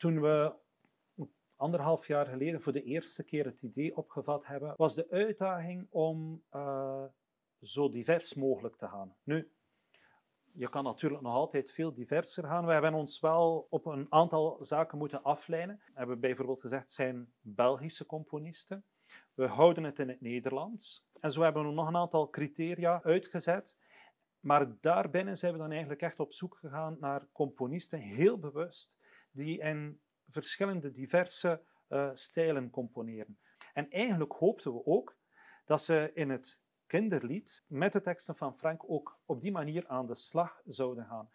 Toen we anderhalf jaar geleden voor de eerste keer het idee opgevat hebben, was de uitdaging om eh, zo divers mogelijk te gaan. Nu, je kan natuurlijk nog altijd veel diverser gaan. We hebben ons wel op een aantal zaken moeten afleiden. We hebben bijvoorbeeld gezegd, zijn Belgische componisten. We houden het in het Nederlands. En zo hebben we nog een aantal criteria uitgezet. Maar daarbinnen zijn we dan eigenlijk echt op zoek gegaan naar componisten, heel bewust, die in verschillende diverse eh, stijlen componeren. En eigenlijk hoopten we ook dat ze in het kinderlied met de teksten van Frank ook op die manier aan de slag zouden gaan.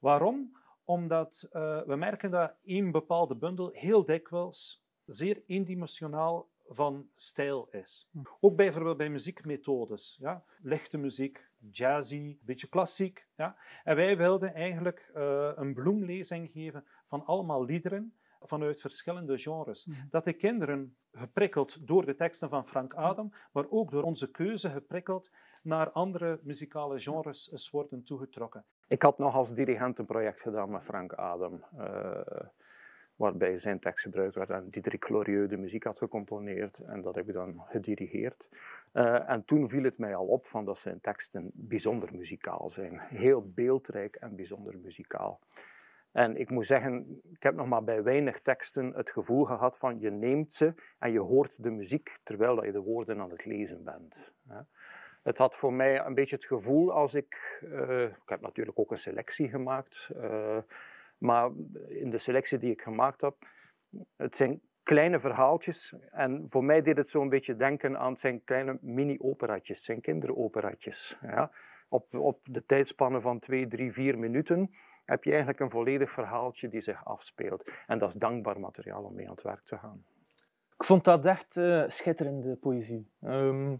Waarom? Omdat eh, we merken dat een bepaalde bundel heel dikwijls zeer eendimensionaal van stijl is. Hm. Ook bijvoorbeeld bij muziekmethodes. Ja? Lichte muziek, jazzy, een beetje klassiek. Ja? En wij wilden eigenlijk eh, een bloemlezing geven van allemaal liederen vanuit verschillende genres. Hm. Dat de kinderen, geprikkeld door de teksten van Frank Adam, maar ook door onze keuze geprikkeld, naar andere muzikale genres worden toegetrokken. Ik had nog als dirigent een project gedaan met Frank Adam. Eh, waarbij zijn gebruikt werd en Diederik Glorieux de muziek had gecomponeerd en dat heb ik dan gedirigeerd. Eh, en toen viel het mij al op van dat zijn teksten bijzonder muzikaal zijn. Heel beeldrijk en bijzonder muzikaal. En ik moet zeggen, ik heb nog maar bij weinig teksten het gevoel gehad van je neemt ze en je hoort de muziek terwijl je de woorden aan het lezen bent. Het had voor mij een beetje het gevoel als ik, eh, ik heb natuurlijk ook een selectie gemaakt, eh, maar in de selectie die ik gemaakt heb, het zijn kleine verhaaltjes. En voor mij deed het zo'n beetje denken aan zijn kleine mini-operatjes, zijn kinderoperatjes. Ja. Op, op de tijdspannen van twee, drie, vier minuten heb je eigenlijk een volledig verhaaltje die zich afspeelt. En dat is dankbaar materiaal om mee aan het werk te gaan. Ik vond dat echt eh, schitterende poëzie. Ehm,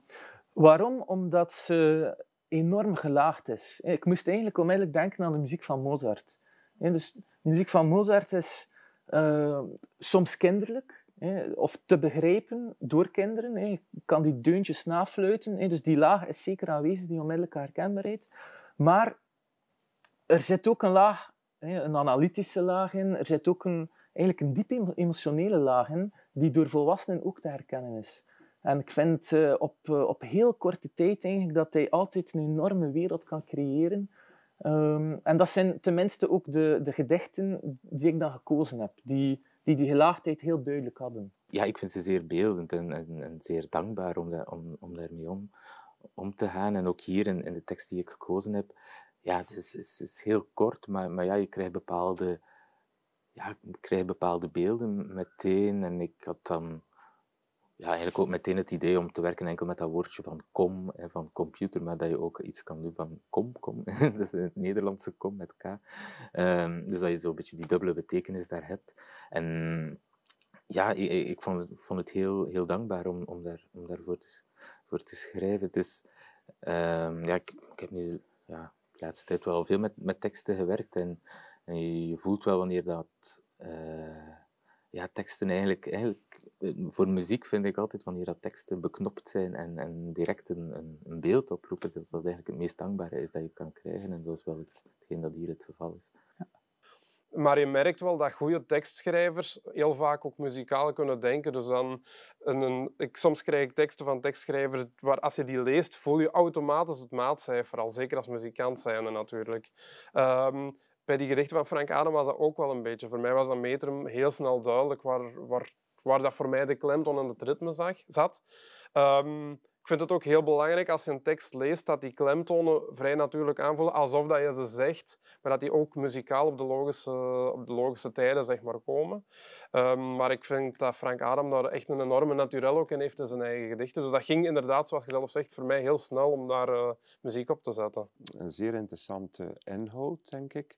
waarom? Omdat ze enorm gelaagd is. Ik moest eigenlijk onmiddellijk denken aan de muziek van Mozart dus de muziek van Mozart is eh, soms kinderlijk of te begrijpen door kinderen. Je kan die deuntjes nafluiten, dus die laag is zeker aanwezig, die onmiddellijke herkenbaarheid. Maar er zit ook een laag, een analytische laag in, er zit ook een, eigenlijk een diepe emotionele laag in, die door volwassenen ook te herkennen is. En ik vind eh, op, eh, op heel korte tijd eigenlijk dat hij altijd een enorme wereld kan creëren Ehm, en dat zijn tenminste ook de, de gedichten die ik dan gekozen heb, die die, die gelaagdheid heel duidelijk hadden. Ja, ik vind ze zeer beeldend en, en, zeer dankbaar om, om, om daarmee om, om te gaan. En ook hier in, in de tekst die ik gekozen heb, ja, het is, is, is heel kort, maar, maar ja, je krijgt bepaalde, ja, je krijgt bepaalde beelden meteen. En ik had dan ja, eigenlijk ook meteen het idee om te werken enkel met dat woordje van com, hè, van computer, maar dat je ook iets kan doen van kom, kom. dat is het Nederlandse kom met k. Ehm, dus dat je zo'n beetje die dubbele betekenis daar hebt. En ja, ik, ik vond, het, vond, het, heel, heel dankbaar om, om, daar, om daarvoor te, voor te schrijven. Het is, ehm, ja, ik, ik, heb nu ja, de laatste tijd wel veel met, met teksten gewerkt en, je voelt wel wanneer dat... Eh, ja, teksten eigenlijk, eigenlijk eh, voor muziek vind ik altijd wanneer dat teksten beknopt zijn en, en direct een, een, beeld oproepen, dat dat eigenlijk het meest dankbare is dat je kan krijgen. En dat is wel hetgeen dat hier het geval is. Maar je merkt wel dat goede tekstschrijvers heel vaak ook muzikaal kunnen denken. Dus dan een, een, ik, soms krijg ik teksten van tekstschrijvers waar als je die leest, voel je automatisch het maatcijfer al. Zeker als muzikant zijnde natuurlijk. Um, bij die gedichten van Frank Adem was dat ook wel een beetje. Voor mij was dat metrum heel snel duidelijk waar, waar waar dat voor mij de klemtoon en het ritme zag, zat. Ehm, ik vind het ook heel belangrijk als je een tekst leest dat die klemtonen vrij natuurlijk aanvoelen, alsof dat je ze zegt, maar dat die ook muzikaal op de logische, op de logische tijden zeg maar, komen. Ehm, maar ik vind dat Frank Adam daar echt een enorme naturel ook in heeft in zijn eigen gedichten. Dus dat ging inderdaad, zoals je zelf zegt, voor mij heel snel om daar eh, muziek op te zetten. Een zeer interessante inhoud, denk ik.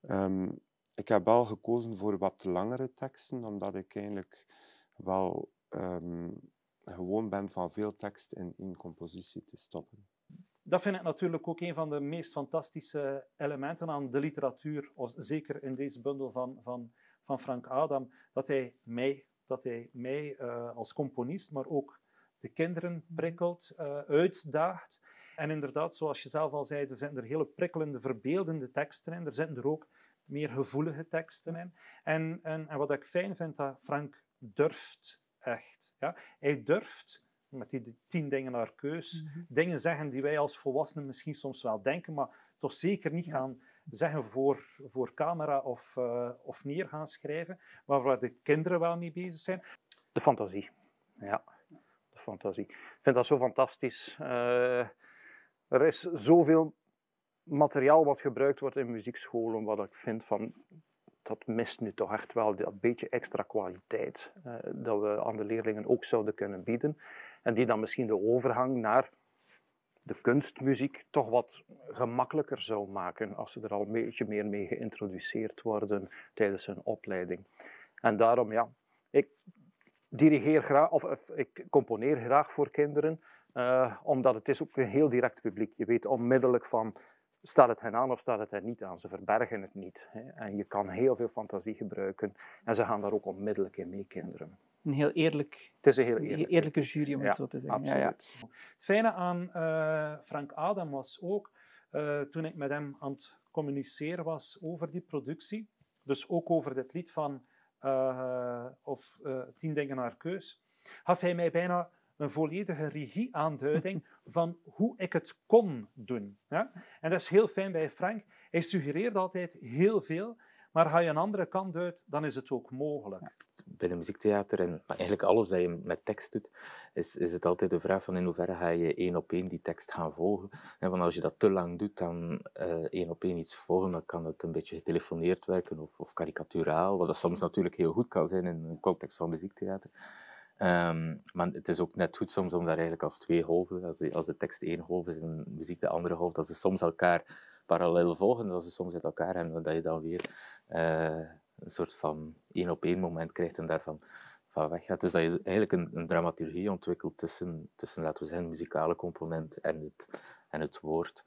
Ehm, ik heb wel gekozen voor wat langere teksten, omdat ik eigenlijk wel ehm, gewoon ben van veel tekst in compositie te stoppen. Dat vind ik natuurlijk ook een van de meest fantastische elementen aan de literatuur, of zeker in deze bundel van, van, van Frank Adam, dat hij mij, dat hij mij eh, als componist, maar ook de kinderen prikkelt, eh, uitdaagt. En inderdaad, zoals je zelf al zei, er zitten er hele prikkelende, verbeeldende teksten in. Er zitten er ook meer gevoelige teksten in. En, en, en wat ik fijn vind dat Frank durft echt. Ja? Hij durft met die tien dingen naar keus, mhm. dingen zeggen die wij als volwassenen misschien soms wel denken, maar toch zeker niet gaan zeggen voor, voor camera of, eh, of neer gaan schrijven, waar de kinderen wel mee bezig zijn. De fantasie, ja. De fantasie. Ik vind dat zo fantastisch. Eh, er is zoveel materiaal wat gebruikt wordt in muziekscholen, wat ik vind van dat mist nu toch echt wel dat beetje extra kwaliteit eh, dat we aan de leerlingen ook zouden kunnen bieden. En die dan misschien de overgang naar de kunstmuziek toch wat gemakkelijker zou maken als ze er al een beetje meer mee geïntroduceerd worden tijdens hun opleiding. En daarom, ja, ik dirigeer graag, of, ik componeer graag voor kinderen, eh, omdat het is ook een heel direct publiek. Je weet onmiddellijk van staat het hen aan of staat het hen niet aan? Ze verbergen het niet. Hè? En je kan heel veel fantasie gebruiken en ze gaan daar ook onmiddellijk in meekinderen. Een heel eerlijk... Het is een heel eerlijke jury, om het zo te zeggen. Ja, ja. Het fijne aan eh, Frank Adam was ook, eh, toen ik met hem aan het communiceren was over die productie, dus ook over dit lied van eh, of, Tien Dingen naar Keus, gaf hij mij bijna een volledige regie-aanduiding van hoe ik het kon doen. Ja? En dat is heel fijn bij Frank. Hij suggereert altijd heel veel, maar ga je een andere kant uit, dan is het ook mogelijk. Bij een muziektheater en eigenlijk alles dat je met tekst doet, is, is het altijd de vraag van in hoeverre ga je één op één die tekst gaan volgen. En want als je dat te lang doet, dan eh, één op één iets volgen, dan kan het een beetje getelefoneerd werken of, of karikaturaal, wat soms natuurlijk heel goed kan zijn in een context van muziektheater. Ehm, maar het is ook net goed soms om daar eigenlijk als twee golven, als de, als de tekst één hoofd is en de muziek de andere hoofd, dat ze soms elkaar parallel volgen, dat ze soms uit elkaar en dat je dan weer eh, een soort van één op één moment krijgt en daarvan van weg gaat. Dus dat je eigenlijk een, een, dramaturgie ontwikkelt tussen, tussen, laten we zeggen, het muzikale component en het, en het woord.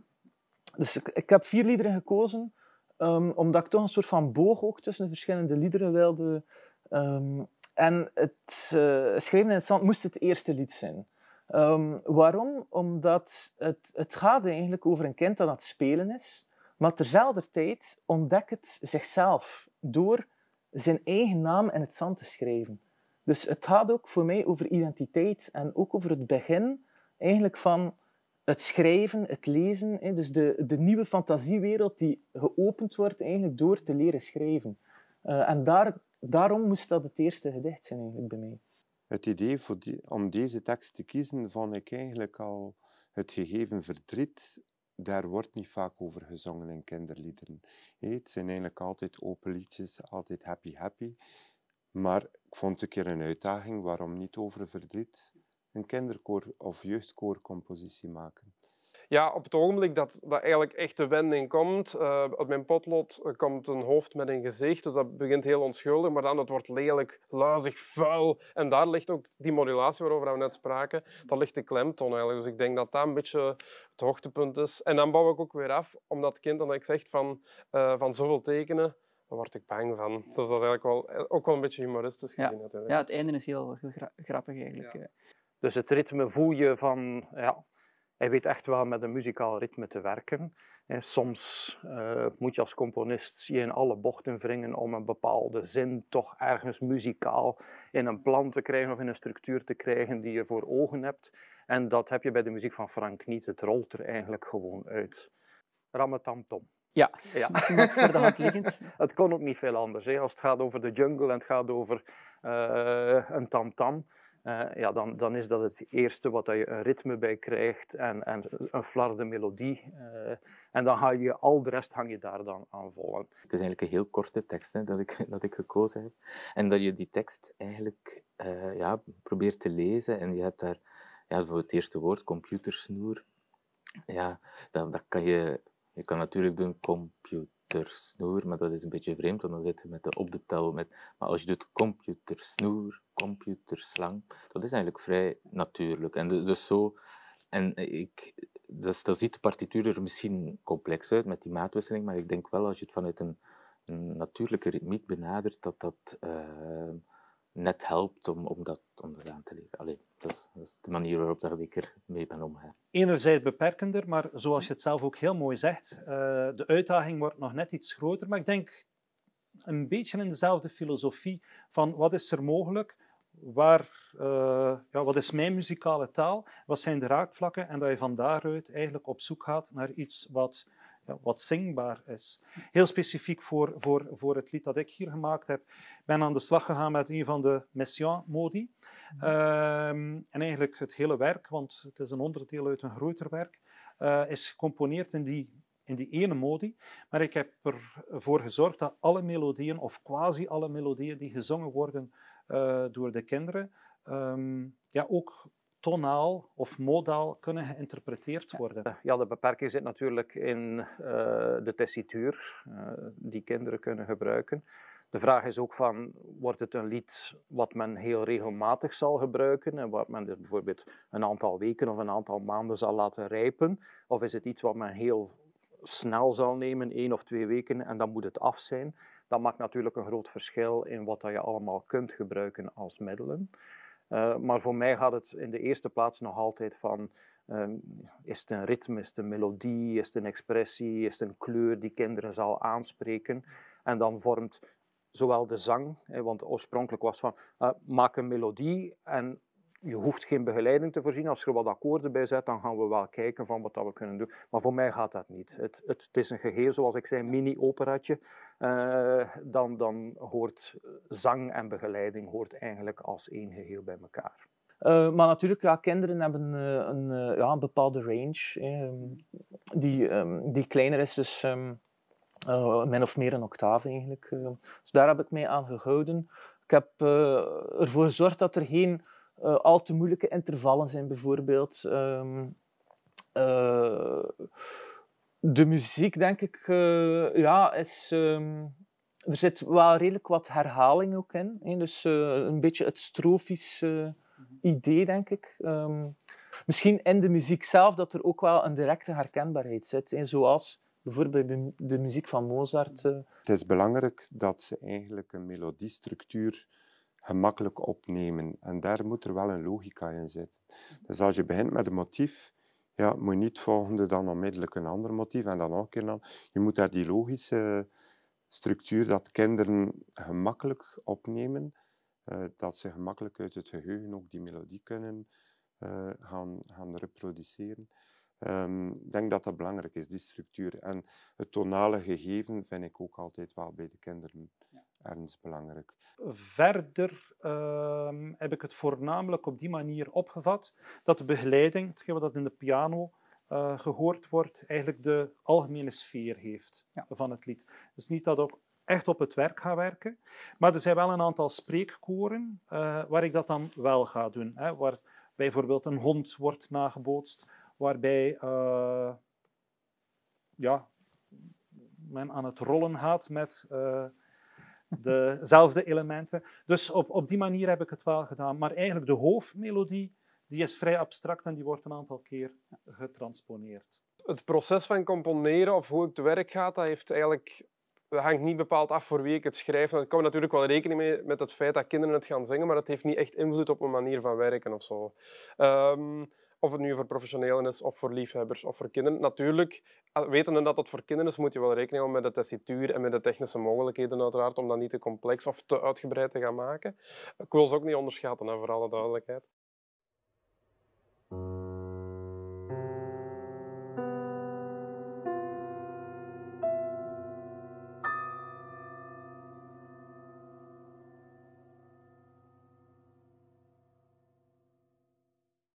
Dus ik, heb vier liederen gekozen, ehm, omdat ik toch een soort van boog ook tussen de verschillende liederen wilde ehm, en het eh, schrijven in het Zand moest het eerste lied zijn. Ehm, waarom? Omdat het, het gaat eigenlijk over een kind dat aan het spelen is, maar terzelfde tijd ontdekt het zichzelf door zijn eigen naam in het zand te schrijven. Dus het gaat ook voor mij over identiteit en ook over het begin eigenlijk van het schrijven, het lezen. Dus de, de nieuwe fantasiewereld die geopend wordt eigenlijk door te leren schrijven. Eh, en daar daarom moest dat het eerste gedicht zijn eigenlijk bij mij. Het idee voor die, om deze tekst te kiezen, vond ik eigenlijk al het gegeven verdriet. Daar wordt niet vaak over gezongen in kinderliederen. het zijn eigenlijk altijd open liedjes, altijd happy happy. Maar ik vond het een keer een uitdaging, waarom niet over verdriet een kinderkoor- of jeugdkoorcompositie maken? Ja, op het ogenblik dat, dat eigenlijk echt de wending komt. uit eh, op mijn potlood eh, komt een hoofd met een gezicht. Dus dat begint heel onschuldig, maar dan het wordt lelijk, luizig, vuil. En daar ligt ook die modulatie waarover we net spraken. Dat ligt de klemton eigenlijk. Dus ik denk dat dat een beetje het hoogtepunt is. En dan bouw ik ook weer af, omdat het kind, dat ik zeg van, eh, van zoveel tekenen, daar word ik bang van. dat is eigenlijk wel, ook wel een beetje humoristisch gezien. Ja, ja het einde is heel, grappig eigenlijk. Dus het ritme voel je van ja, hij weet echt wel met een muzikaal ritme te werken. soms eh, moet je als componist je in alle bochten wringen om een bepaalde zin toch ergens muzikaal in een plan te krijgen of in een structuur te krijgen die je voor ogen hebt. En dat heb je bij de muziek van Frank niet. Het rolt er eigenlijk gewoon uit. Tom. Ja, ja. dat voor de hand het kon ook niet veel anders. Hè. Als het gaat over de jungle en het gaat over eh, een tamtam, -tam, eh, ja, dan, dan is dat het eerste wat je een ritme bij krijgt en, en een flarde melodie. Eh, en dan ga je al de rest hang je daar dan aan volgen. Het is eigenlijk een heel korte tekst hè, dat, ik, dat ik gekozen heb. En dat je die tekst eigenlijk eh, ja, probeert te lezen en je hebt daar ja, het eerste woord, computersnoer. Ja, dat, dat kan je, je kan natuurlijk doen computer computersnoer, maar dat is een beetje vreemd, want dan zit je met de op de tel. Met, maar als je doet computersnoer, computerslang, dat is eigenlijk vrij natuurlijk. En dus zo, en ik, dus, dat ziet de partituur er misschien complex uit met die maatwisseling, maar ik denk wel als je het vanuit een, natuurlijke ritmiek benadert, dat dat. Eh, net helpt om, om, dat, onderaan te leren. Allee, dat is, dat, de manier waarop dat ik er mee ben omgegaan. Enerzijds beperkender, maar zoals je het zelf ook heel mooi zegt, eh, de uitdaging wordt nog net iets groter. Maar ik denk een beetje in dezelfde filosofie van wat is er mogelijk, waar, eh, ja, wat is mijn muzikale taal, wat zijn de raakvlakken en dat je van daaruit eigenlijk op zoek gaat naar iets wat wat zingbaar is. Heel specifiek voor, voor, voor het lied dat ik hier gemaakt heb, ben aan de slag gegaan met een van de Messiaen-modi. Ehm, en eigenlijk het hele werk, want het is een onderdeel uit een groter werk, eh, is gecomponeerd in die in die ene modi, maar ik heb ervoor gezorgd dat alle melodieën, of quasi alle melodieën die gezongen worden eh, door de kinderen, ehm, ja, ook tonaal of modaal kunnen geïnterpreteerd worden. Eh, ja, de beperking zit natuurlijk in eh, de tessituur eh, die kinderen kunnen gebruiken. De vraag is ook van, wordt het een lied wat men heel regelmatig zal gebruiken en wat men er bijvoorbeeld een aantal weken of een aantal maanden zal laten rijpen? Of is het iets wat men heel snel zal nemen, één of twee weken, en dan moet het af zijn? Dat maakt natuurlijk een groot verschil in wat je allemaal kunt gebruiken als middelen. Eh, maar voor mij gaat het in de eerste plaats nog altijd van, ehm, is het een ritme, is het een melodie, is het een expressie, is het een kleur die kinderen zal aanspreken. En dan vormt zowel de zang, want oorspronkelijk was van, eh, maak een melodie en je hoeft geen begeleiding te voorzien. Als er wat akkoorden bij zet, dan gaan we wel kijken van wat dat we kunnen doen. Maar voor mij gaat dat niet. Het, het, is een geheel, zoals ik zei, mini-operatje. Eh, dan, dan hoort zang en begeleiding hoort eigenlijk als één geheel bij elkaar. Eh, maar natuurlijk, ja, kinderen hebben eh, een, ja, een bepaalde range ehm, die, ehm, die kleiner is. Dus ehm, min of meer een octaaf eigenlijk. dus daar heb ik mee aan gehouden. Ik heb ervoor gezorgd dat er geen eh, al te moeilijke intervallen zijn, bijvoorbeeld. Ehm, eh, de muziek, denk ik, eh, ja, is. Ehm, er zit wel redelijk wat herhaling ook in. Hè? Dus een beetje het strofische mhm. idee, denk ik. Ehm, misschien in de muziek zelf dat er ook wel een directe herkenbaarheid zit. Zoals bijvoorbeeld de muziek van Mozart. Mhm. Het is belangrijk dat ze eigenlijk een melodiestructuur gemakkelijk opnemen. En daar moet er wel een logica in zitten. Mhm. Dus als je begint met een motief, ja, moet je niet volgende dan onmiddellijk een ander motief en dan ook een keer dan. Je moet daar die logische structuur dat kinderen gemakkelijk opnemen, eh, dat ze gemakkelijk uit het geheugen ook die melodie kunnen eh, gaan, gaan reproduceren. Ehm, ik denk dat dat belangrijk is, die structuur. En het tonale gegeven vind ik ook altijd wel bij de kinderen ergens belangrijk. Verder ehm, heb ik het voornamelijk op die manier opgevat dat de begeleiding, hetgeen wat in de piano eh, gehoord wordt, eigenlijk de algemene sfeer heeft van het lied. Dus niet dat ook echt op het werk ga werken, maar er zijn wel een aantal spreekkoren eh, waar ik dat dan wel ga doen. Hè, waar bijvoorbeeld een hond wordt nagebootst, waarbij eh, ja, men aan het rollen gaat met dezelfde elementen. Dus op, op die manier heb ik het wel gedaan. Maar eigenlijk de hoofdmelodie, die is vrij abstract en die wordt een aantal keer getransponeerd. Het proces van componeren of hoe ik te werk ga, dat heeft eigenlijk hangt niet bepaald af voor wie ik het schrijf. Ik kom natuurlijk wel rekening mee met het feit dat kinderen het gaan zingen, maar dat heeft niet echt invloed op mijn manier van werken of zo. Ehm, of het nu voor professionelen is, of voor liefhebbers, of voor kinderen. Natuurlijk, eh, wetende dat het voor kinderen is, moet je wel rekening houden met de tessituur en met de technische mogelijkheden uiteraard, om dat niet te complex of te uitgebreid te gaan maken. Eh, Ik wil ze ook niet onderschatten, hè, voor alle duidelijkheid.